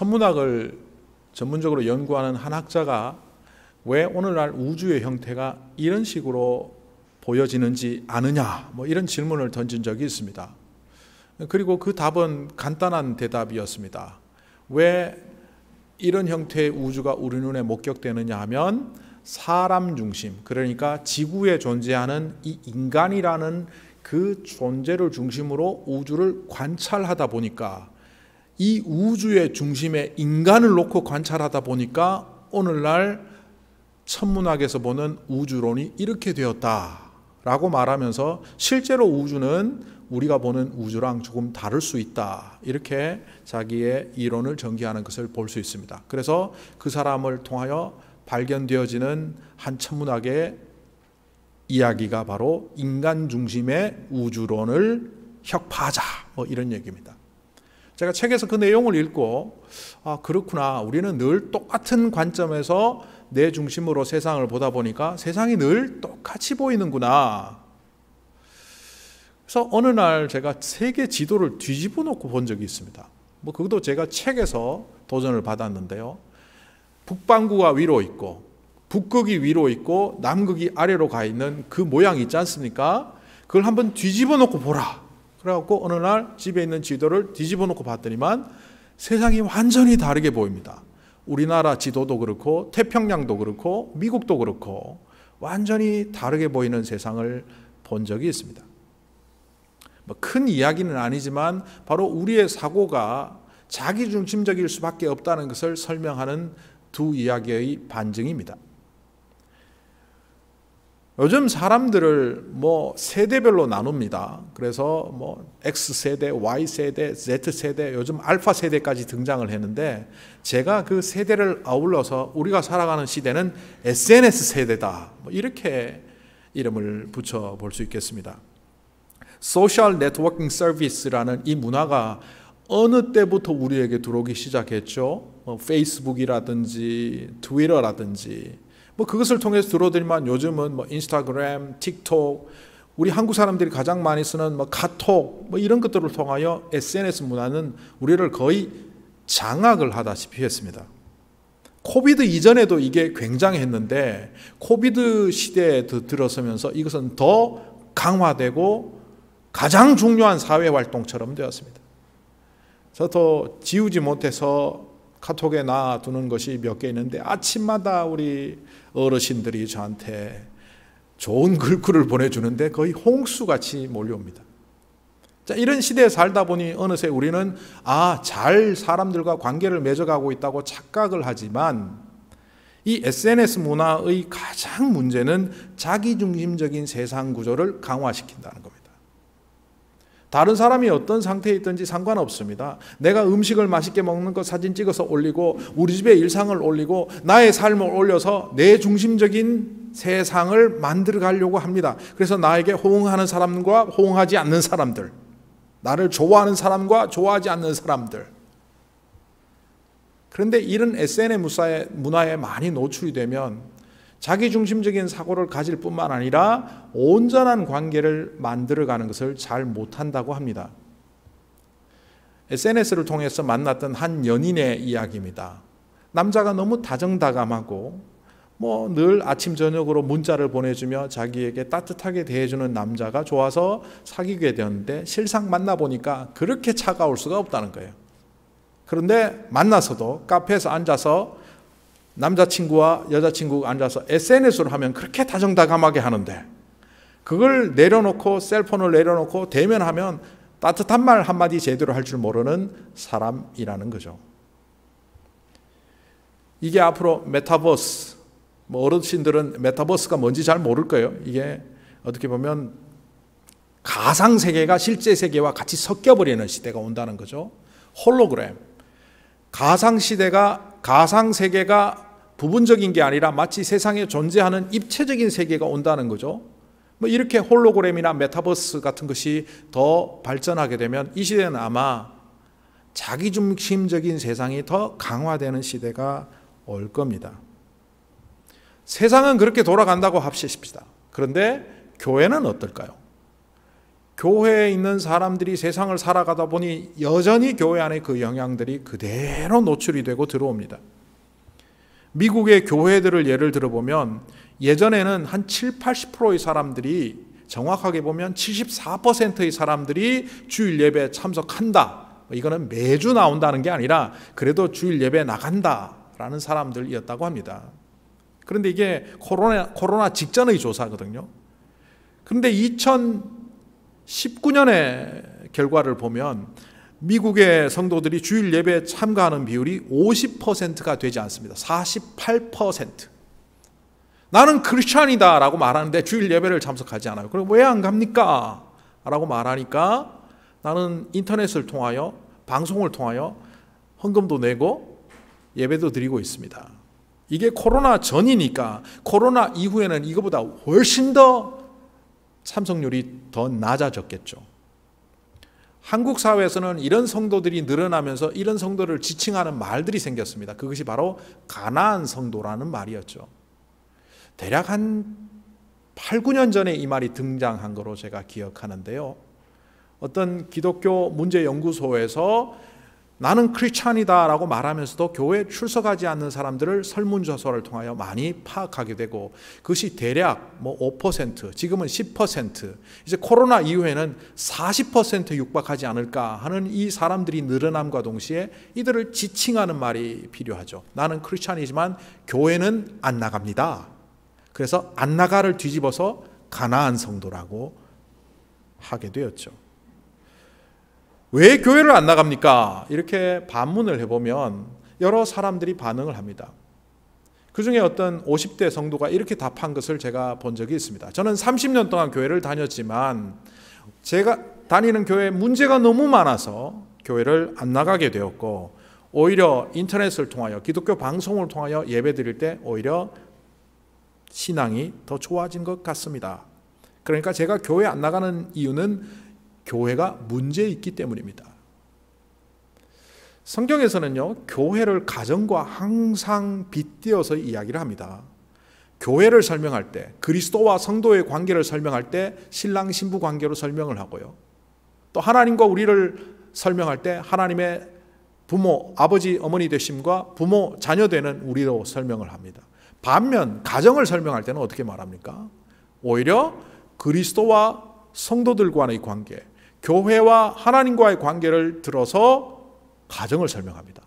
천문학을 전문적으로 연구하는 한 학자가 왜 오늘날 우주의 형태가 이런 식으로 보여지는지 아느냐? 뭐 이런 질문을 던진 적이 있습니다. 그리고 그 답은 간단한 대답이었습니다. 왜 이런 형태의 우주가 우리 눈에 목격되느냐 하면 사람 중심, 그러니까 지구에 존재하는 이 인간이라는 그 존재를 중심으로 우주를 관찰하다 보니까 이 우주의 중심에 인간을 놓고 관찰하다 보니까 오늘날 천문학에서 보는 우주론이 이렇게 되었다. 라고 말하면서 실제로 우주는 우리가 보는 우주랑 조금 다를 수 있다. 이렇게 자기의 이론을 전개하는 것을 볼 수 있습니다. 그래서 그 사람을 통하여 발견되어지는 한 천문학의 이야기가 바로 인간 중심의 우주론을 혁파하자. 뭐 이런 얘기입니다. 제가 책에서 그 내용을 읽고 아 그렇구나 우리는 늘 똑같은 관점에서 내 중심으로 세상을 보다 보니까 세상이 늘 똑같이 보이는구나. 그래서 어느 날 제가 세계 지도를 뒤집어 놓고 본 적이 있습니다. 뭐 그것도 제가 책에서 도전을 받았는데요. 북반구가 위로 있고 북극이 위로 있고 남극이 아래로 가 있는 그 모양이 있지 않습니까? 그걸 한번 뒤집어 놓고 보라. 그래갖고 어느 날 집에 있는 지도를 뒤집어 놓고 봤더니만 세상이 완전히 다르게 보입니다. 우리나라 지도도 그렇고 태평양도 그렇고 미국도 그렇고 완전히 다르게 보이는 세상을 본 적이 있습니다. 뭐큰 이야기는 아니지만 바로 우리의 사고가 자기 중심적일 수밖에 없다는 것을 설명하는 두 이야기의 반증입니다. 요즘 사람들을 뭐 세대별로 나눕니다. 그래서 뭐 X세대, Y세대, Z세대, 요즘 알파세대까지 등장을 했는데 제가 그 세대를 아울러서 우리가 살아가는 시대는 SNS 세대다. 뭐 이렇게 이름을 붙여 볼 수 있겠습니다. 소셜 네트워킹 서비스라는 이 문화가 어느 때부터 우리에게 들어오기 시작했죠? 뭐 페이스북이라든지 트위터라든지 뭐 그것을 통해서 들어들만 요즘은 뭐 인스타그램, 틱톡, 우리 한국 사람들이 가장 많이 쓰는 뭐 카톡 뭐 이런 것들을 통하여 SNS 문화는 우리를 거의 장악을 하다시피 했습니다. 코비드 이전에도 이게 굉장했는데 코비드 시대에 들어서면서 이것은 더 강화되고 가장 중요한 사회 활동처럼 되었습니다. 저도 지우지 못해서 카톡에 놔두는 것이 몇 개 있는데 아침마다 우리 어르신들이 저한테 좋은 글귀를 보내주는데 거의 홍수같이 몰려옵니다. 자, 이런 시대에 살다 보니 어느새 우리는 아, 잘 사람들과 관계를 맺어가고 있다고 착각을 하지만 이 SNS 문화의 가장 문제는 자기중심적인 세상 구조를 강화시킨다는 겁니다. 다른 사람이 어떤 상태에 있든지 상관없습니다. 내가 음식을 맛있게 먹는 것 사진 찍어서 올리고 우리 집의 일상을 올리고 나의 삶을 올려서 내 중심적인 세상을 만들어 가려고 합니다. 그래서 나에게 호응하는 사람과 호응하지 않는 사람들, 나를 좋아하는 사람과 좋아하지 않는 사람들. 그런데 이런 SNS 문화에 많이 노출이 되면 자기중심적인 사고를 가질 뿐만 아니라 온전한 관계를 만들어가는 것을 잘 못한다고 합니다. SNS를 통해서 만났던 한 연인의 이야기입니다. 남자가 너무 다정다감하고 뭐 늘 아침 저녁으로 문자를 보내주며 자기에게 따뜻하게 대해주는 남자가 좋아서 사귀게 되었는데 실상 만나보니까 그렇게 차가울 수가 없다는 거예요. 그런데 만나서도 카페에서 앉아서 남자친구와 여자친구가 앉아서 s n s 를 하면 그렇게 다정다감하게 하는데 그걸 내려놓고 셀폰을 내려놓고 대면하면 따뜻한 말 한마디 제대로 할 줄 모르는 사람이라는 거죠. 이게 앞으로 메타버스, 뭐 어르신들은 메타버스가 뭔지 잘 모를 거예요. 이게 어떻게 보면 가상 세계가 실제 세계와 같이 섞여버리는 시대가 온다는 거죠. 홀로그램. 가상 시대가 가상 세계가 부분적인 게 아니라 마치 세상에 존재하는 입체적인 세계가 온다는 거죠. 뭐 이렇게 홀로그램이나 메타버스 같은 것이 더 발전하게 되면 이 시대는 아마 자기 중심적인 세상이 더 강화되는 시대가 올 겁니다. 세상은 그렇게 돌아간다고 합시다. 그런데 교회는 어떨까요? 교회에 있는 사람들이 세상을 살아가다 보니 여전히 교회 안에 그 영향들이 그대로 노출이 되고 들어옵니다. 미국의 교회들을 예를 들어보면 예전에는 한 7, 80%의 사람들이 정확하게 보면 74%의 사람들이 주일 예배에 참석한다. 뭐 이거는 매주 나온다는 게 아니라 그래도 주일 예배 나간다라는 사람들이었다고 합니다. 그런데 이게 코로나, 코로나 직전의 조사거든요. 그런데 19년의 결과를 보면 미국의 성도들이 주일 예배에 참가하는 비율이 50%가 되지 않습니다. 48%. 나는 크리스천이다 라고 말하는데 주일 예배를 참석하지 않아요. 그럼 왜 안 갑니까? 라고 말하니까 나는 인터넷을 통하여 방송을 통하여 헌금도 내고 예배도 드리고 있습니다. 이게 코로나 전이니까 코로나 이후에는 이거보다 훨씬 더 참석률이 더 낮아졌겠죠. 한국 사회에서는 이런 성도들이 늘어나면서 이런 성도를 지칭하는 말들이 생겼습니다. 그것이 바로 가나안 성도라는 말이었죠. 대략 한 8, 9년 전에 이 말이 등장한 거로 제가 기억하는데요. 어떤 기독교 문제연구소에서 나는 크리스찬이다라고 말하면서도 교회 에 출석하지 않는 사람들을 설문조사를 통하여 많이 파악하게 되고 그것이 대략 뭐5% 지금은 10% 이제 코로나 이후에는 40% 육박하지 않을까 하는 이 사람들이 늘어남과 동시에 이들을 지칭하는 말이 필요하죠. 나는 크리스찬이지만 교회는 안 나갑니다. 그래서 안 나가를 뒤집어서 가나안 성도라고 하게 되었죠. 왜 교회를 안 나갑니까? 이렇게 반문을 해보면 여러 사람들이 반응을 합니다. 그 중에 어떤 50대 성도가 이렇게 답한 것을 제가 본 적이 있습니다. 저는 30년 동안 교회를 다녔지만 제가 다니는 교회 문제가 너무 많아서 교회를 안 나가게 되었고 오히려 인터넷을 통하여 기독교 방송을 통하여 예배 드릴 때 오히려 신앙이 더 좋아진 것 같습니다. 그러니까 제가 교회 안 나가는 이유는 교회가 문제 있기 때문입니다. 성경에서는요, 교회를 가정과 항상 빗대어서 이야기를 합니다. 교회를 설명할 때, 그리스도와 성도의 관계를 설명할 때, 신랑 신부 관계로 설명을 하고요. 또 하나님과 우리를 설명할 때, 하나님의 부모, 아버지, 어머니 되심과 부모, 자녀 되는 우리로 설명을 합니다. 반면, 가정을 설명할 때는 어떻게 말합니까? 오히려 그리스도와 성도들과의 관계, 교회와 하나님과의 관계를 들어서 가정을 설명합니다.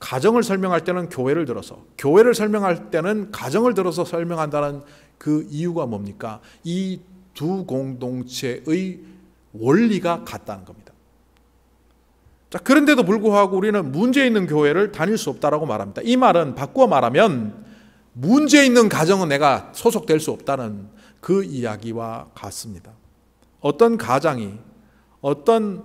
가정을 설명할 때는 교회를 들어서, 교회를 설명할 때는 가정을 들어서 설명한다는 그 이유가 뭡니까? 이 두 공동체의 원리가 같다는 겁니다. 자, 그런데도 불구하고 우리는 문제 있는 교회를 다닐 수 없다라고 말합니다. 이 말은 바꾸어 말하면 문제 있는 가정은 내가 소속될 수 없다는 그 이야기와 같습니다. 어떤 가장이, 어떤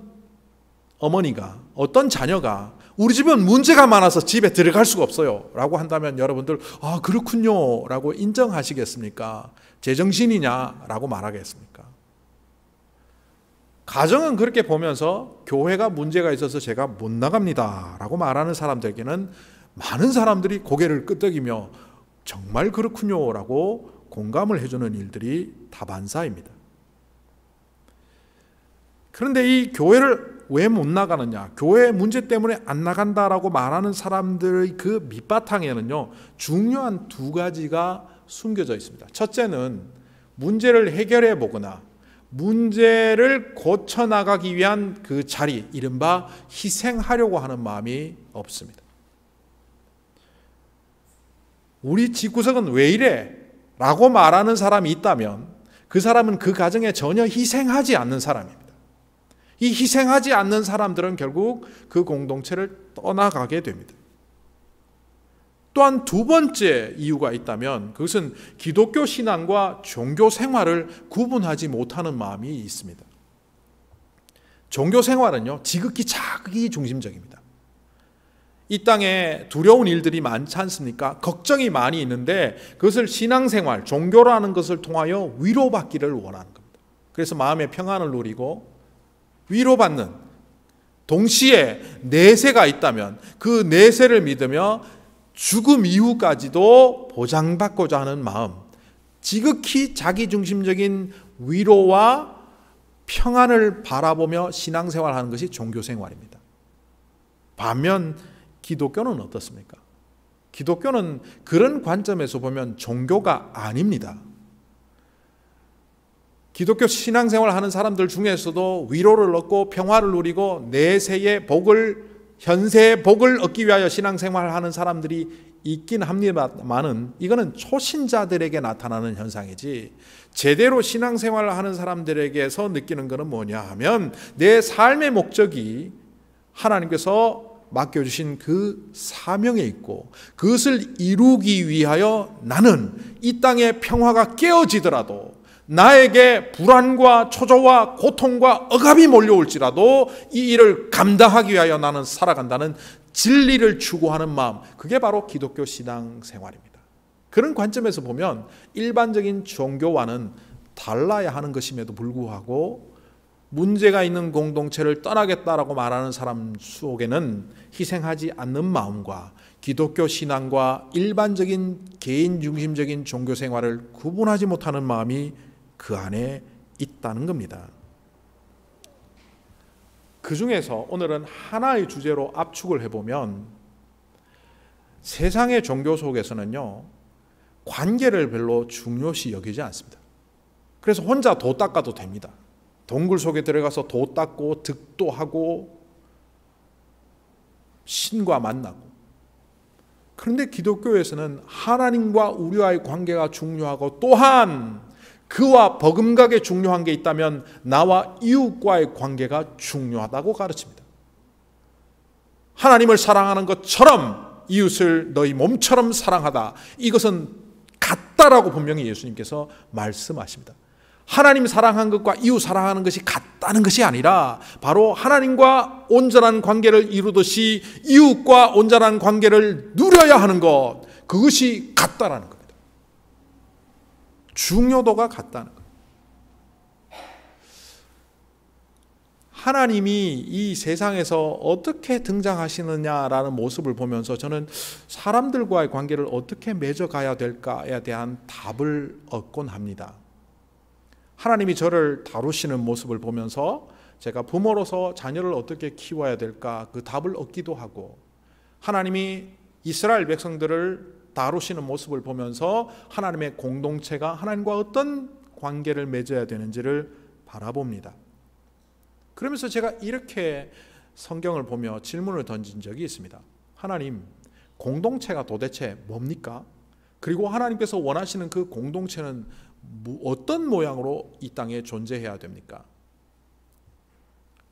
어머니가, 어떤 자녀가 우리 집은 문제가 많아서 집에 들어갈 수가 없어요. 라고 한다면 여러분들, 아, 그렇군요. 라고 인정하시겠습니까? 제정신이냐? 라고 말하겠습니까? 가정은 그렇게 보면서 교회가 문제가 있어서 제가 못 나갑니다. 라고 말하는 사람들에게는 많은 사람들이 고개를 끄덕이며 정말 그렇군요. 라고 공감을 해주는 일들이 다반사입니다. 그런데 이 교회를 왜 못 나가느냐? 교회 문제 때문에 안 나간다라고 말하는 사람들의 그 밑바탕에는요, 중요한 두 가지가 숨겨져 있습니다. 첫째는 문제를 해결해 보거나 문제를 고쳐나가기 위한 그 자리, 이른바 희생하려고 하는 마음이 없습니다. 우리 집구석은 왜 이래? 라고 말하는 사람이 있다면 그 사람은 그 가정에 전혀 희생하지 않는 사람입니다. 이 희생하지 않는 사람들은 결국 그 공동체를 떠나가게 됩니다. 또한 두 번째 이유가 있다면 그것은 기독교 신앙과 종교 생활을 구분하지 못하는 마음이 있습니다. 종교 생활은요, 지극히 자기 중심적입니다. 이 땅에 두려운 일들이 많지 않습니까? 걱정이 많이 있는데 그것을 신앙생활, 종교라는 것을 통하여 위로받기를 원하는 겁니다. 그래서 마음의 평안을 누리고 위로받는 동시에 내세가 있다면 그 내세를 믿으며 죽음 이후까지도 보장받고자 하는 마음, 지극히 자기중심적인 위로와 평안을 바라보며 신앙생활하는 것이 종교생활입니다. 반면 기독교는 어떻습니까? 기독교는 그런 관점에서 보면 종교가 아닙니다. 기독교 신앙생활 하는 사람들 중에서도 위로를 얻고 평화를 누리고 내세의 복을 현세의 복을 얻기 위하여 신앙생활을 하는 사람들이 있긴 합니다만은 이거는 초신자들에게 나타나는 현상이지 제대로 신앙생활을 하는 사람들에게서 느끼는 것은 뭐냐 하면 내 삶의 목적이 하나님께서 맡겨주신 그 사명에 있고 그것을 이루기 위하여 나는 이 땅의 평화가 깨어지더라도 나에게 불안과 초조와 고통과 억압이 몰려올지라도 이 일을 감당하기 위하여 나는 살아간다는 진리를 추구하는 마음. 그게 바로 기독교 신앙 생활입니다. 그런 관점에서 보면 일반적인 종교와는 달라야 하는 것임에도 불구하고 문제가 있는 공동체를 떠나겠다라고 말하는 사람 속에는 희생하지 않는 마음과 기독교 신앙과 일반적인 개인 중심적인 종교 생활을 구분하지 못하는 마음이 그 안에 있다는 겁니다. 그 중에서 오늘은 하나의 주제로 압축을 해보면 세상의 종교 속에서는요, 관계를 별로 중요시 여기지 않습니다. 그래서 혼자 도 닦아도 됩니다. 동굴 속에 들어가서 도 닦고 득도 하고 신과 만나고. 그런데 기독교에서는 하나님과 우리와의 관계가 중요하고 또한 그와 버금가게 중요한 게 있다면 나와 이웃과의 관계가 중요하다고 가르칩니다. 하나님을 사랑하는 것처럼 이웃을 너희 몸처럼 사랑하다. 이것은 같다라고 분명히 예수님께서 말씀하십니다. 하나님 사랑한 것과 이웃 사랑하는 것이 같다는 것이 아니라 바로 하나님과 온전한 관계를 이루듯이 이웃과 온전한 관계를 누려야 하는 것. 그것이 같다라는 것. 중요도가 같다는 하나님이 이 세상에서 어떻게 등장하시느냐라는 모습을 보면서 저는 사람들과의 관계를 어떻게 맺어가야 될까에 대한 답을 얻곤 합니다. 하나님이 저를 다루시는 모습을 보면서 제가 부모로서 자녀를 어떻게 키워야 될까 그 답을 얻기도 하고 하나님이 이스라엘 백성들을 다루시는 모습을 보면서 하나님의 공동체가 하나님과 어떤 관계를 맺어야 되는지를 바라봅니다. 그러면서 제가 이렇게 성경을 보며 질문을 던진 적이 있습니다. 하나님, 공동체가 도대체 뭡니까? 그리고 하나님께서 원하시는 그 공동체는 어떤 모양으로 이 땅에 존재해야 됩니까?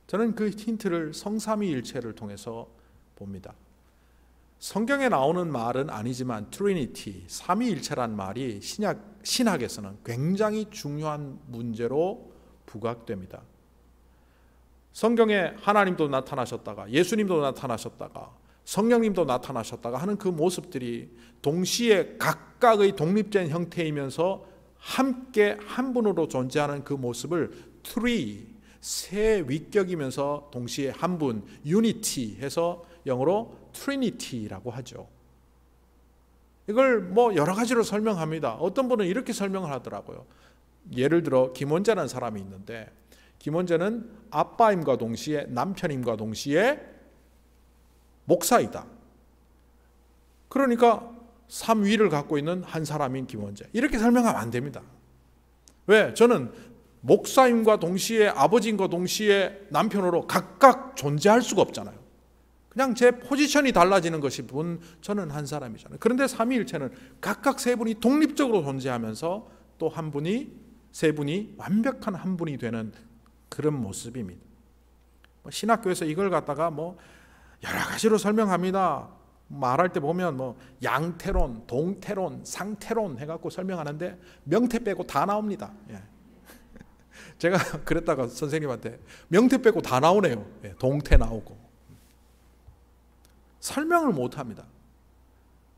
저는 그 힌트를 성삼위일체를 통해서 봅니다. 성경에 나오는 말은 아니지만 트리니티 삼위일체란 말이 신약 신학에서는 굉장히 중요한 문제로 부각됩니다. 성경에 하나님도 나타나셨다가 예수님도 나타나셨다가 성령님도 나타나셨다가 하는 그 모습들이 동시에 각각의 독립된 형태이면서 함께 한 분으로 존재하는 그 모습을 트리 세 위격이면서 동시에 한 분 유니티 해서 영어로 트리니티라고 하죠. 이걸 뭐 여러 가지로 설명합니다. 어떤 분은 이렇게 설명을 하더라고요. 예를 들어 김원재라는 사람이 있는데 김원재는 아빠임과 동시에 남편임과 동시에 목사이다. 그러니까 삼위를 갖고 있는 한 사람인 김원재. 이렇게 설명하면 안 됩니다. 왜? 저는 목사임과 동시에 아버지임과 동시에 남편으로 각각 존재할 수가 없잖아요. 그냥 제 포지션이 달라지는 것이 본 저는 한 사람이잖아요. 그런데 삼위일체는 각각 세 분이 독립적으로 존재하면서 또 한 분이 세 분이 완벽한 한 분이 되는 그런 모습입니다. 뭐 신학교에서 이걸 갖다가 뭐 여러 가지로 설명합니다. 말할 때 보면 뭐 양태론, 동태론, 상태론 해갖고 설명하는데 명태 빼고 다 나옵니다. 예. 제가 그랬다가 선생님한테 명태 빼고 다 나오네요. 예, 동태 나오고 설명을 못 합니다.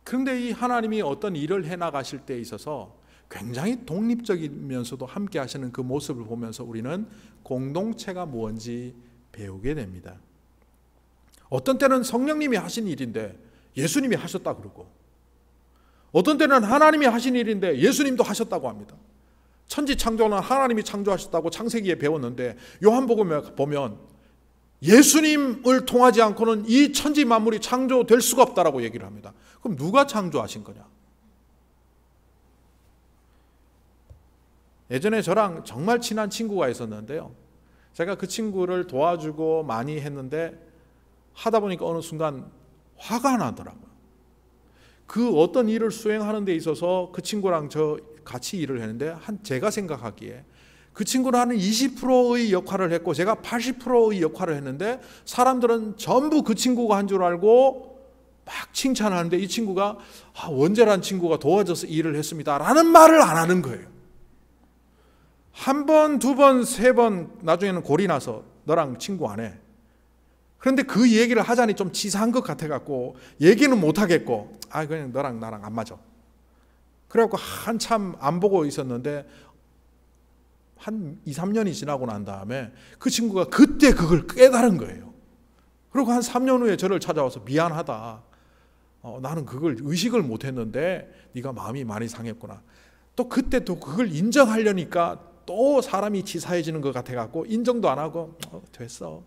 그런데 이 하나님이 어떤 일을 해 나가실 때 있어서 굉장히 독립적이면서도 함께 하시는 그 모습을 보면서 우리는 공동체가 무지 배우게 됩니다. 어떤 때는 성령님이 하신 일인데 예수님이 하셨다 그러고 어떤 때는 하나님이 하신 일인데 예수님도 하셨다고 합니다. 천지 창조는 하나님이 창조하셨다고 창세기에 배웠는데 요한복음에 보면 예수님을 통하지 않고는 이 천지 만물이 창조될 수가 없다라고 얘기를 합니다. 그럼 누가 창조하신 거냐? 예전에 저랑 정말 친한 친구가 있었는데요. 제가 그 친구를 도와주고 많이 했는데 하다 보니까 어느 순간 화가 나더라고요. 그 어떤 일을 수행하는 데 있어서 그 친구랑 저 같이 일을 했는데 한 제가 생각하기에 그 친구는 한 20%의 역할을 했고 제가 80%의 역할을 했는데 사람들은 전부 그 친구가 한 줄 알고 막 칭찬하는데 이 친구가 아, 원재란 친구가 도와줘서 일을 했습니다. 라는 말을 안 하는 거예요. 한 번, 두 번, 세 번, 나중에는 골이 나서 너랑 친구 안 해. 그런데 그 얘기를 하자니 좀 치사한 것 같아갖고 얘기는 못하겠고, 아, 그냥 너랑 나랑 안 맞아. 그래갖고 한참 안 보고 있었는데 한 2, 3년이 지나고 난 다음에 그 친구가 그때 그걸 깨달은 거예요. 그리고 한 3년 후에 저를 찾아와서 미안하다. 어, 나는 그걸 의식을 못했는데 네가 마음이 많이 상했구나. 또 그때 또 그걸 인정하려니까 또 사람이 치사해지는 것 같아갖고 인정도 안 하고 어, 됐어.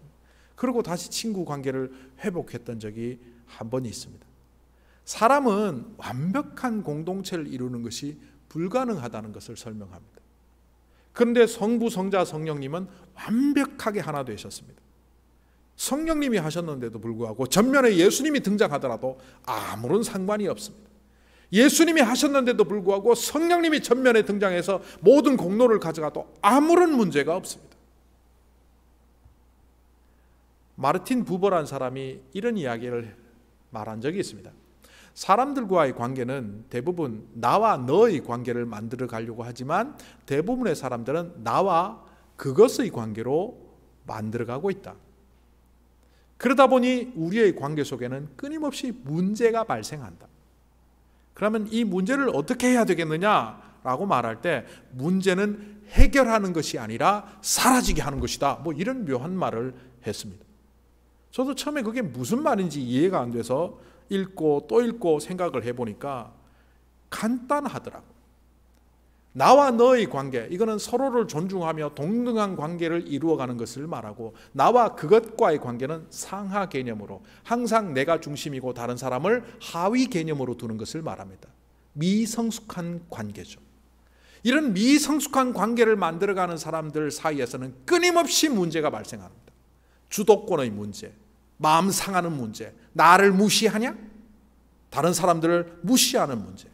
그리고 다시 친구 관계를 회복했던 적이 한 번 있습니다. 사람은 완벽한 공동체를 이루는 것이 불가능하다는 것을 설명합니다. 그런데 성부, 성자, 성령님은 완벽하게 하나 되셨습니다. 성령님이 하셨는데도 불구하고 전면에 예수님이 등장하더라도 아무런 상관이 없습니다. 예수님이 하셨는데도 불구하고 성령님이 전면에 등장해서 모든 공로를 가져가도 아무런 문제가 없습니다. 마르틴 부버란 사람이 이런 이야기를 말한 적이 있습니다. 사람들과의 관계는 대부분 나와 너의 관계를 만들어 가려고 하지만 대부분의 사람들은 나와 그것의 관계로 만들어 가고 있다. 그러다 보니 우리의 관계 속에는 끊임없이 문제가 발생한다. 그러면 이 문제를 어떻게 해야 되겠느냐라고 말할 때 문제는 해결하는 것이 아니라 사라지게 하는 것이다. 뭐 이런 묘한 말을 했습니다. 저도 처음에 그게 무슨 말인지 이해가 안 돼서 읽고 또 읽고 생각을 해보니까 간단하더라고. 나와 너의 관계, 이거는 서로를 존중하며 동등한 관계를 이루어가는 것을 말하고, 나와 그것과의 관계는 상하 개념으로, 항상 내가 중심이고 다른 사람을 하위 개념으로 두는 것을 말합니다. 미성숙한 관계죠. 이런 미성숙한 관계를 만들어가는 사람들 사이에서는 끊임없이 문제가 발생합니다. 주도권의 문제, 마음 상하는 문제, 나를 무시하냐? 다른 사람들을 무시하는 문제.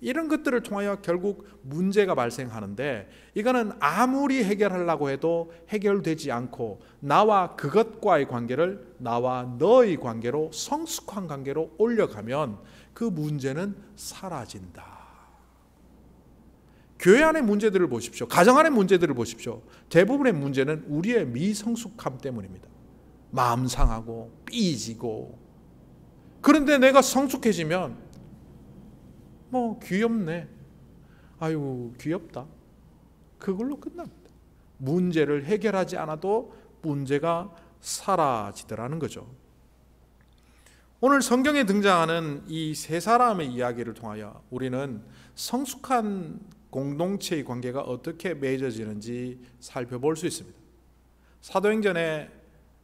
이런 것들을 통하여 결국 문제가 발생하는데 이거는 아무리 해결하려고 해도 해결되지 않고 나와 그것과의 관계를 나와 너의 관계로 성숙한 관계로 올려가면 그 문제는 사라진다. 교회 안의 문제들을 보십시오. 가정 안의 문제들을 보십시오. 대부분의 문제는 우리의 미성숙함 때문입니다. 마음 상하고 삐지고 그런데 내가 성숙해지면 뭐 귀엽네. 아유 귀엽다. 그걸로 끝납니다. 문제를 해결하지 않아도 문제가 사라지더라는 거죠. 오늘 성경에 등장하는 이 세 사람의 이야기를 통하여 우리는 성숙한 공동체의 관계가 어떻게 맺어지는지 살펴볼 수 있습니다. 사도행전에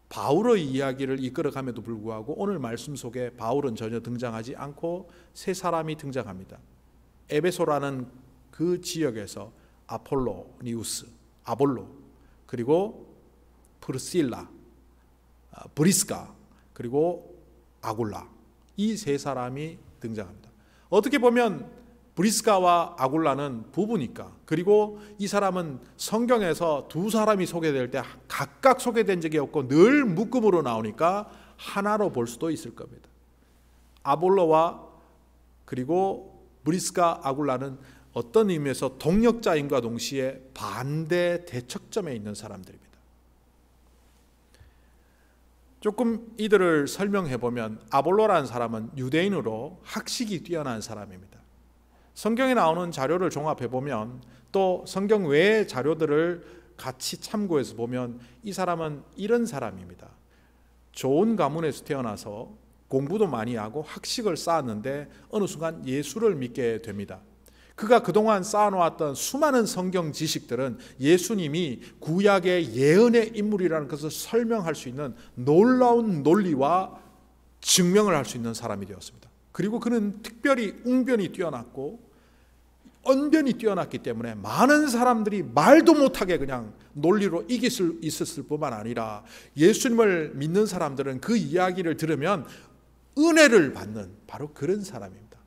바울의 이야기를 이끌어감에도 불구하고 오늘 말씀 속에 바울은 전혀 등장하지 않고 세 사람이 등장합니다. 에베소라는 그 지역에서 아폴로니우스, 아볼로, 그리고 프르실라, 어, 브리스카, 그리고 아굴라 이 세 사람이 등장합니다. 어떻게 보면 브리스가와 아굴라는 부부니까 그리고 이 사람은 성경에서 두 사람이 소개될 때 각각 소개된 적이 없고 늘 묶음으로 나오니까 하나로 볼 수도 있을 겁니다. 아볼로와 그리고 브리스가 아굴라는 어떤 의미에서 동력자임과 동시에 반대 대척점에 있는 사람들입니다. 조금 이들을 설명해 보면 아볼로라는 사람은 유대인으로 학식이 뛰어난 사람입니다. 성경에 나오는 자료를 종합해 보면 또 성경 외의 자료들을 같이 참고해서 보면 이 사람은 이런 사람입니다. 좋은 가문에서 태어나서 공부도 많이 하고 학식을 쌓았는데 어느 순간 예수를 믿게 됩니다. 그가 그동안 쌓아놓았던 수많은 성경 지식들은 예수님이 구약의 예언의 인물이라는 것을 설명할 수 있는 놀라운 논리와 증명을 할 수 있는 사람이 되었습니다. 그리고 그는 특별히 웅변이 뛰어났고 언변이 뛰어났기 때문에 많은 사람들이 말도 못하게 그냥 논리로 이길 수 있었을 뿐만 아니라 예수님을 믿는 사람들은 그 이야기를 들으면 은혜를 받는 바로 그런 사람입니다.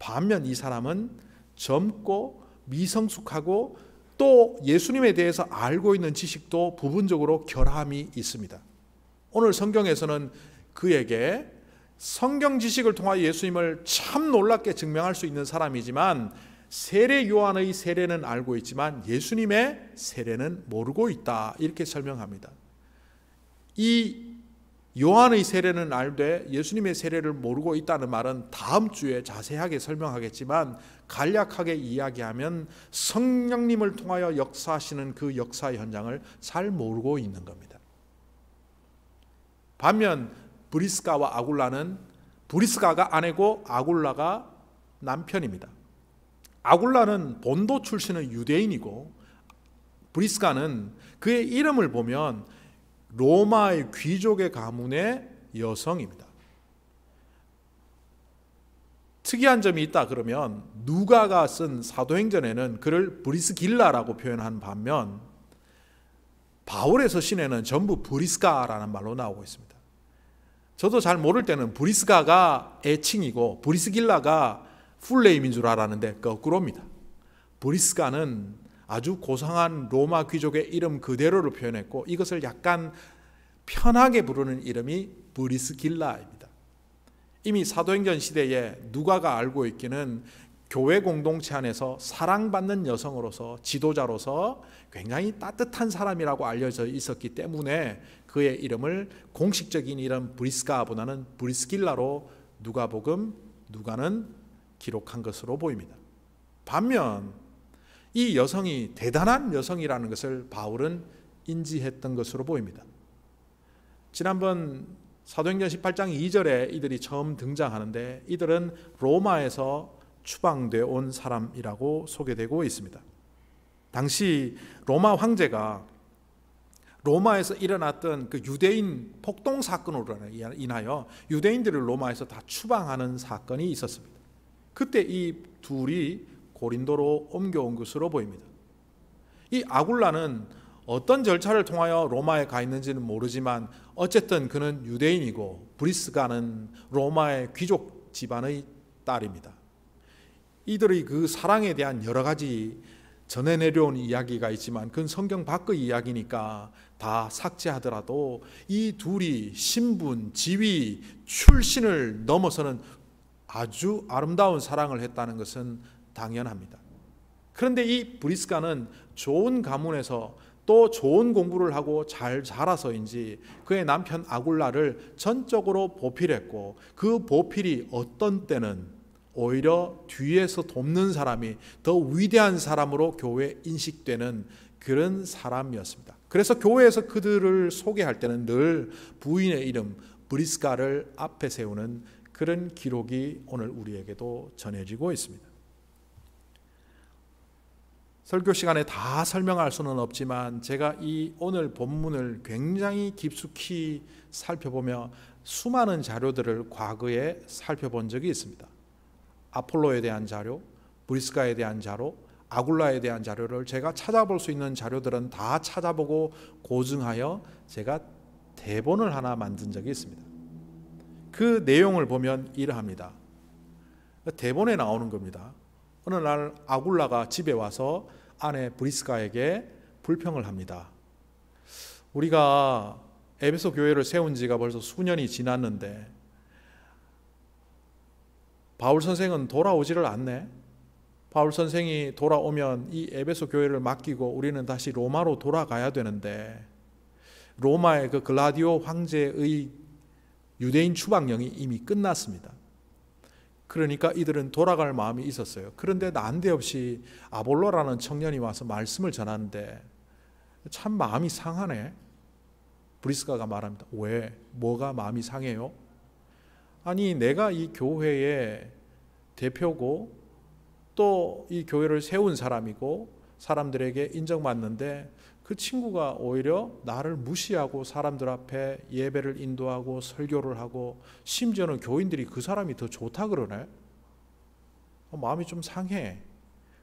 반면 이 사람은 젊고 미성숙하고 또 예수님에 대해서 알고 있는 지식도 부분적으로 결함이 있습니다. 오늘 성경에서는 그에게 성경 지식을 통하여 예수님을 참 놀랍게 증명할 수 있는 사람이지만 세례 요한의 세례는 알고 있지만 예수님의 세례는 모르고 있다. 이렇게 설명합니다. 이 요한의 세례는 알되 예수님의 세례를 모르고 있다는 말은 다음 주에 자세하게 설명하겠지만 간략하게 이야기하면 성령님을 통하여 역사하시는 그 역사 현장을 잘 모르고 있는 겁니다. 반면 브리스가와 아굴라는 브리스가가 아내고 아굴라가 남편입니다. 아굴라는 본도 출신의 유대인이고 브리스가는 그의 이름을 보면 로마의 귀족의 가문의 여성입니다. 특이한 점이 있다 그러면 누가가 쓴 사도행전에는 그를 브리스길라라고 표현한 반면 바울의 서신에는 전부 브리스가라는 말로 나오고 있습니다. 저도 잘 모를 때는 브리스가가 애칭이고 브리스길라가 풀네임인 줄 알았는데 거꾸로입니다. 브리스카는 아주 고상한 로마 귀족의 이름 그대로를 표현했고 이것을 약간 편하게 부르는 이름이 브리스길라입니다. 이미 사도행전 시대에 누가가 알고 있기는 교회 공동체 안에서 사랑받는 여성으로서 지도자로서 굉장히 따뜻한 사람이라고 알려져 있었기 때문에 그의 이름을 공식적인 이름 브리스카보다는 브리스길라로 누가복음 누가는 기록한 것으로 보입니다. 반면 이 여성이 대단한 여성이라는 것을 바울은 인지했던 것으로 보입니다. 지난번 사도행전 18장 2절에 이들이 처음 등장하는데 이들은 로마에서 추방돼 온 사람이라고 소개되고 있습니다. 당시 로마 황제가 로마에서 일어났던 그 유대인 폭동 사건으로 인하여 유대인들을 로마에서 다 추방하는 사건이 있었습니다. 그때 이 둘이 고린도로 옮겨온 것으로 보입니다. 이 아굴라는 어떤 절차를 통하여 로마에 가 있는지는 모르지만 어쨌든 그는 유대인이고 브리스가는 로마의 귀족 집안의 딸입니다. 이들의 그 사랑에 대한 여러 가지 전해 내려온 이야기가 있지만 그건 성경 밖의 이야기니까 다 삭제하더라도 이 둘이 신분, 지위, 출신을 넘어서는 아주 아름다운 사랑을 했다는 것은 당연합니다. 그런데 이 브리스카는 좋은 가문에서 또 좋은 공부를 하고 잘 자라서인지 그의 남편 아굴라를 전적으로 보필했고 그 보필이 어떤 때는 오히려 뒤에서 돕는 사람이 더 위대한 사람으로 교회 인식되는 그런 사람이었습니다. 그래서 교회에서 그들을 소개할 때는 늘 부인의 이름 브리스카를 앞에 세우는 그런 기록이 오늘 우리에게도 전해지고 있습니다. 설교 시간에 다 설명할 수는 없지만 제가 이 오늘 본문을 굉장히 깊숙이 살펴보며 수많은 자료들을 과거에 살펴본 적이 있습니다. 아폴로에 대한 자료, 브리스가에 대한 자료, 아굴라에 대한 자료를 제가 찾아볼 수 있는 자료들은 다 찾아보고 고증하여 제가 대본을 하나 만든 적이 있습니다. 그 내용을 보면 이러합니다. 대본에 나오는 겁니다. 어느 날 아굴라가 집에 와서 아내 브리스카에게 불평을 합니다. 우리가 에베소 교회를 세운 지가 벌써 수년이 지났는데 바울 선생은 돌아오지를 않네. 바울 선생이 돌아오면 이 에베소 교회를 맡기고 우리는 다시 로마로 돌아가야 되는데 로마의 그 글라디오 황제의 유대인 추방령이 이미 끝났습니다. 그러니까 이들은 돌아갈 마음이 있었어요. 그런데 난데없이 아볼로라는 청년이 와서 말씀을 전하는데 참 마음이 상하네. 브리스가가 말합니다. 왜? 뭐가 마음이 상해요? 아니, 내가 이 교회의 대표고 또 이 교회를 세운 사람이고 사람들에게 인정받는데 그 친구가 오히려 나를 무시하고 사람들 앞에 예배를 인도하고 설교를 하고 심지어는 교인들이 그 사람이 더 좋다 그러네. 어, 마음이 좀 상해.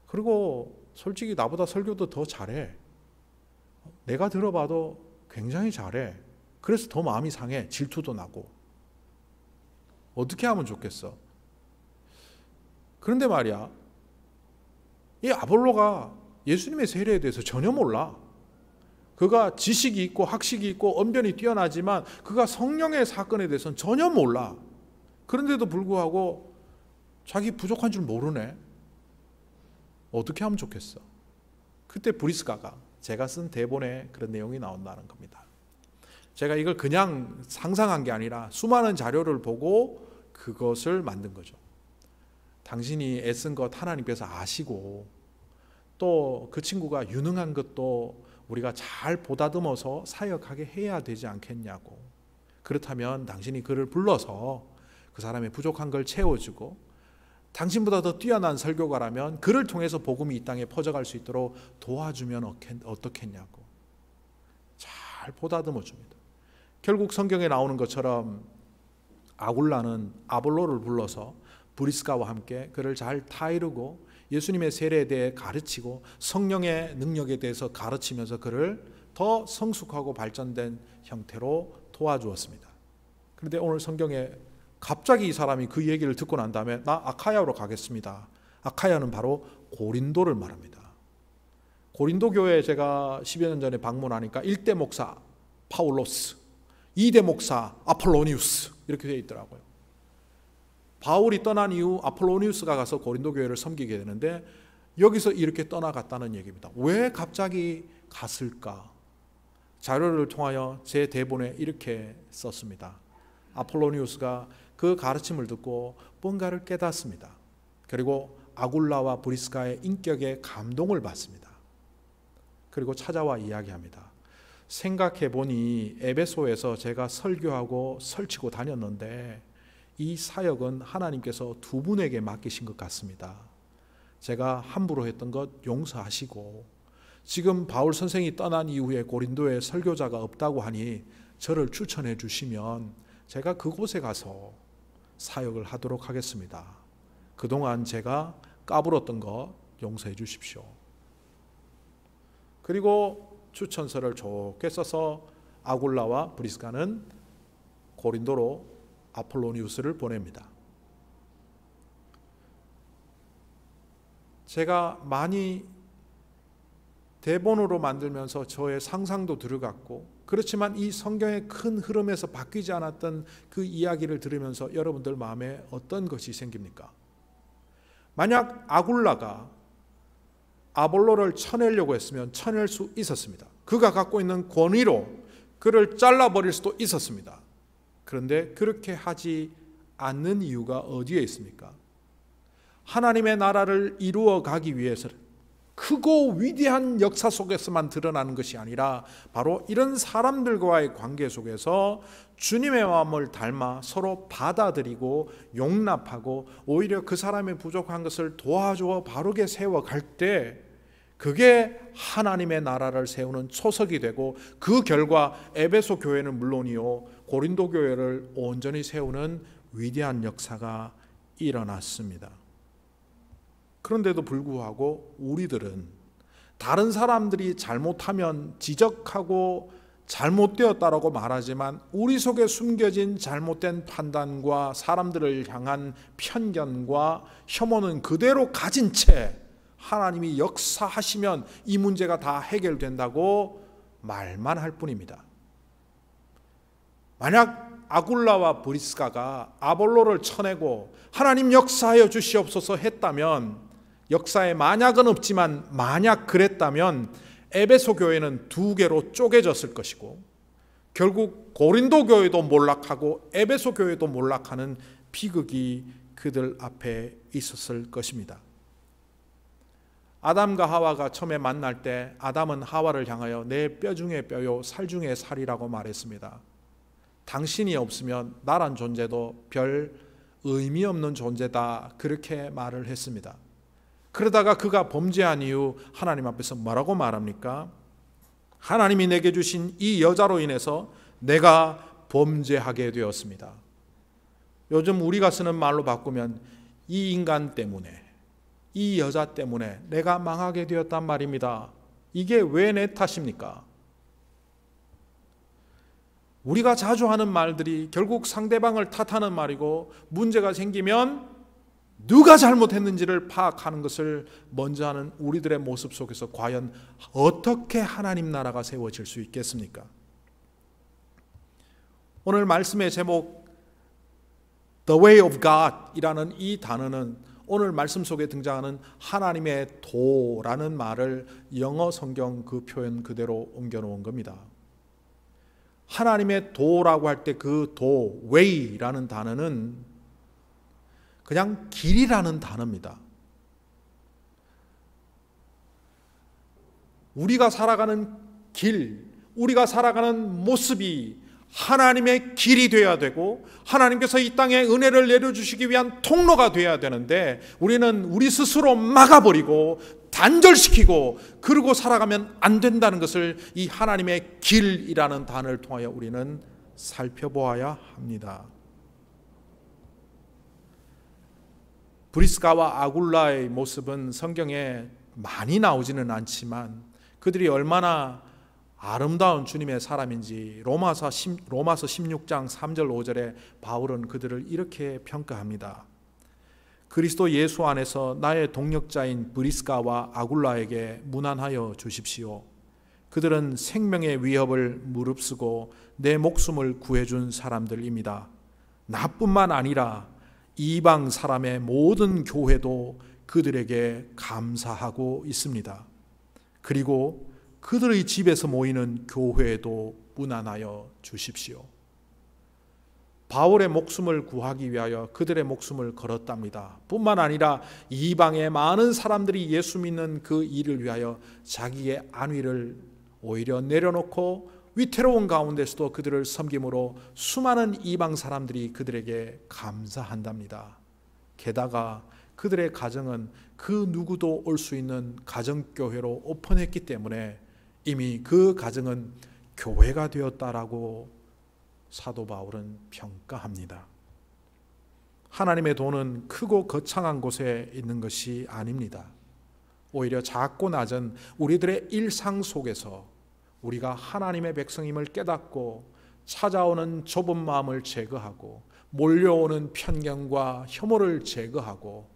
그리고 솔직히 나보다 설교도 더 잘해. 내가 들어봐도 굉장히 잘해. 그래서 더 마음이 상해. 질투도 나고. 어떻게 하면 좋겠어? 그런데 말이야. 이 아볼로가 예수님의 세례에 대해서 전혀 몰라. 그가 지식이 있고 학식이 있고 언변이 뛰어나지만 그가 성령의 사건에 대해서는 전혀 몰라. 그런데도 불구하고 자기 부족한 줄 모르네. 어떻게 하면 좋겠어? 그때 브리스가가 제가 쓴 대본에 그런 내용이 나온다는 겁니다. 제가 이걸 그냥 상상한 게 아니라 수많은 자료를 보고 그것을 만든 거죠. 당신이 애쓴 것 하나님께서 아시고 또 그 친구가 유능한 것도 우리가 잘 보다듬어서 사역하게 해야 되지 않겠냐고. 그렇다면 당신이 그를 불러서 그 사람의 부족한 걸 채워주고 당신보다 더 뛰어난 설교가라면 그를 통해서 복음이 이 땅에 퍼져갈 수 있도록 도와주면 어떻겠냐고. 잘 보다듬어 줍니다. 결국 성경에 나오는 것처럼 아굴라는 아볼로를 불러서 브리스카와 함께 그를 잘 타이르고 예수님의 세례에 대해 가르치고 성령의 능력에 대해서 가르치면서 그를 더 성숙하고 발전된 형태로 도와주었습니다. 그런데 오늘 성경에 갑자기 이 사람이 그 얘기를 듣고 난 다음에 나 아카야로 가겠습니다. 아카야는 바로 고린도를 말합니다. 고린도 교회에 제가 10여 년 전에 방문하니까 1대 목사 파울로스, 2대 목사 아폴로니우스 이렇게 되어 있더라고요. 바울이 떠난 이후 아폴로니우스가 가서 고린도 교회를 섬기게 되는데 여기서 이렇게 떠나갔다는 얘기입니다. 왜 갑자기 갔을까? 자료를 통하여 제 대본에 이렇게 썼습니다. 아폴로니우스가 그 가르침을 듣고 뭔가를 깨닫습니다. 그리고 아굴라와 브리스카의 인격에 감동을 받습니다. 그리고 찾아와 이야기합니다. 생각해 보니 에베소에서 제가 설교하고 설치고 다녔는데 이 사역은 하나님께서 두 분에게 맡기신 것 같습니다. 제가 함부로 했던 것 용서하시고 지금 바울 선생이 떠난 이후에 고린도에 설교자가 없다고 하니 저를 추천해 주시면 제가 그곳에 가서 사역을 하도록 하겠습니다. 그동안 제가 까불었던 것 용서해 주십시오. 그리고 추천서를 좋게 써서 아굴라와 브리스가는 고린도로 아폴로니우스를 보냅니다. 제가 많이 대본으로 만들면서 저의 상상도 들어갔고 그렇지만 이 성경의 큰 흐름에서 바뀌지 않았던 그 이야기를 들으면서 여러분들 마음에 어떤 것이 생깁니까? 만약 아굴라가 아볼로를 쳐내려고 했으면 쳐낼 수 있었습니다. 그가 갖고 있는 권위로 그를 잘라버릴 수도 있었습니다. 그런데 그렇게 하지 않는 이유가 어디에 있습니까? 하나님의 나라를 이루어 가기 위해서 크고 위대한 역사 속에서만 드러나는 것이 아니라 바로 이런 사람들과의 관계 속에서 주님의 마음을 닮아 서로 받아들이고 용납하고 오히려 그 사람의 부족한 것을 도와주 바르게 세워갈 때 그게 하나님의 나라를 세우는 초석이 되고 그 결과 에베소 교회는 물론이요 고린도 교회를 온전히 세우는 위대한 역사가 일어났습니다. 그런데도 불구하고 우리들은 다른 사람들이 잘못하면 지적하고 잘못되었다라고 말하지만 우리 속에 숨겨진 잘못된 판단과 사람들을 향한 편견과 혐오는 그대로 가진 채 하나님이 역사하시면 이 문제가 다 해결된다고 말만 할 뿐입니다. 만약 아굴라와 브리스가가 아볼로를 쳐내고 하나님 역사하여 주시옵소서 했다면 역사에 만약은 없지만 만약 그랬다면 에베소 교회는 두 개로 쪼개졌을 것이고 결국 고린도 교회도 몰락하고 에베소 교회도 몰락하는 비극이 그들 앞에 있었을 것입니다. 아담과 하와가 처음에 만날 때 아담은 하와를 향하여 내 뼈 중에 뼈요 살 중에 살이라고 말했습니다. 당신이 없으면 나란 존재도 별 의미 없는 존재다 그렇게 말을 했습니다. 그러다가 그가 범죄한 이후 하나님 앞에서 뭐라고 말합니까? 하나님이 내게 주신 이 여자로 인해서 내가 범죄하게 되었습니다. 요즘 우리가 쓰는 말로 바꾸면 이 인간 때문에 이 여자 때문에 내가 망하게 되었단 말입니다. 이게 왜 내 탓입니까? 우리가 자주 하는 말들이 결국 상대방을 탓하는 말이고 문제가 생기면 누가 잘못했는지를 파악하는 것을 먼저 하는 우리들의 모습 속에서 과연 어떻게 하나님 나라가 세워질 수 있겠습니까? 오늘 말씀의 제목 The Way of God이라는 이 단어는 오늘 말씀 속에 등장하는 하나님의 도라는 말을 영어 성경 그 표현 그대로 옮겨 놓은 겁니다. 하나님의 도라고 할 때 그 도, way라는 단어는 그냥 길이라는 단어입니다. 우리가 살아가는 길, 우리가 살아가는 모습이 하나님의 길이 되어야 되고 하나님께서 이 땅에 은혜를 내려주시기 위한 통로가 되어야 되는데 우리는 우리 스스로 막아버리고 단절시키고 그러고 살아가면 안 된다는 것을 이 하나님의 길이라는 단을 통하여 우리는 살펴보아야 합니다. 브리스가와 아굴라의 모습은 성경에 많이 나오지는 않지만 그들이 얼마나 아름다운 주님의 사람인지 로마서, 로마서 16장 3절 5절에 바울은 그들을 이렇게 평가합니다. 그리스도 예수 안에서 나의 동력자인 브리스가와 아굴라에게 무난하여 주십시오. 그들은 생명의 위협을 무릅쓰고 내 목숨을 구해준 사람들입니다. 나뿐만 아니라 이방 사람의 모든 교회도 그들에게 감사하고 있습니다. 그리고 그들의 집에서 모이는 교회도 에 무난하여 주십시오. 바울의 목숨을 구하기 위하여 그들의 목숨을 걸었답니다. 뿐만 아니라 이방의 많은 사람들이 예수 믿는 그 일을 위하여 자기의 안위를 오히려 내려놓고 위태로운 가운데서도 그들을 섬김으로 수많은 이방 사람들이 그들에게 감사한답니다. 게다가 그들의 가정은 그 누구도 올 수 있는 가정교회로 오픈했기 때문에 이미 그 가정은 교회가 되었다라고 사도 바울은 평가합니다. 하나님의 돈은 크고 거창한 곳에 있는 것이 아닙니다. 오히려 작고 낮은 우리들의 일상 속에서 우리가 하나님의 백성임을 깨닫고 찾아오는 좁은 마음을 제거하고 몰려오는 편견과 혐오를 제거하고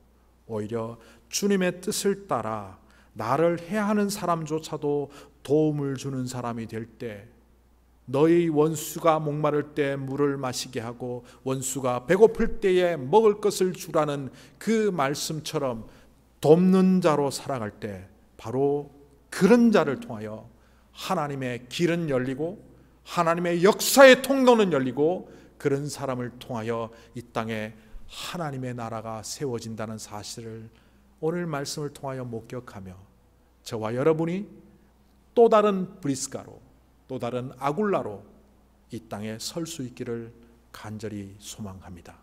오히려 주님의 뜻을 따라 나를 해하는 사람조차도 도움을 주는 사람이 될 때, 너희 원수가 목마를 때 물을 마시게 하고 원수가 배고플 때에 먹을 것을 주라는 그 말씀처럼 돕는 자로 살아갈 때 바로 그런 자를 통하여 하나님의 길은 열리고 하나님의 역사의 통로는 열리고 그런 사람을 통하여 이 땅에 하나님의 나라가 세워진다는 사실을 오늘 말씀을 통하여 목격하며 저와 여러분이 또 다른 브리스가로 또 다른 아굴라로 이 땅에 설 수 있기를 간절히 소망합니다.